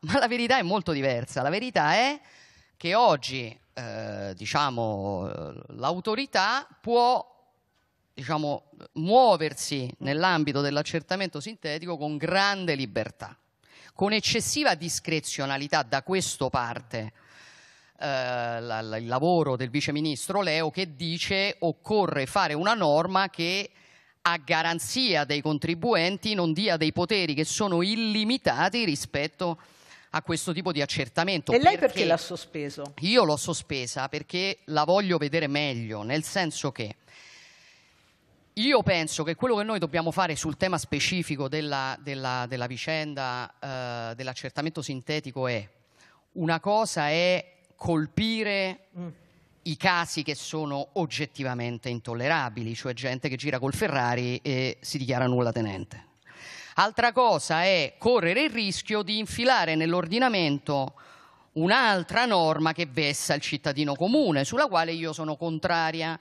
ma la verità è molto diversa. La verità è che oggi eh, diciamo, l'autorità può diciamo, muoversi nell'ambito dell'accertamento sintetico con grande libertà, con eccessiva discrezionalità da questo parte eh, la, la, il lavoro del viceministro Leo che dice occorre fare una norma che a garanzia dei contribuenti non dia dei poteri che sono illimitati rispetto a a questo tipo di accertamento. E lei perché, l'ha sospeso? Io l'ho sospesa perché la voglio vedere meglio, nel senso che io penso che quello che noi dobbiamo fare sul tema specifico della, della, della vicenda eh, dell'accertamento sintetico è una cosa è colpire mm. i casi che sono oggettivamente intollerabili, cioè gente che gira col Ferrari e si dichiara nulla tenente. Altra cosa è correre il rischio di infilare nell'ordinamento un'altra norma che vessa il cittadino comune, sulla quale io sono contraria.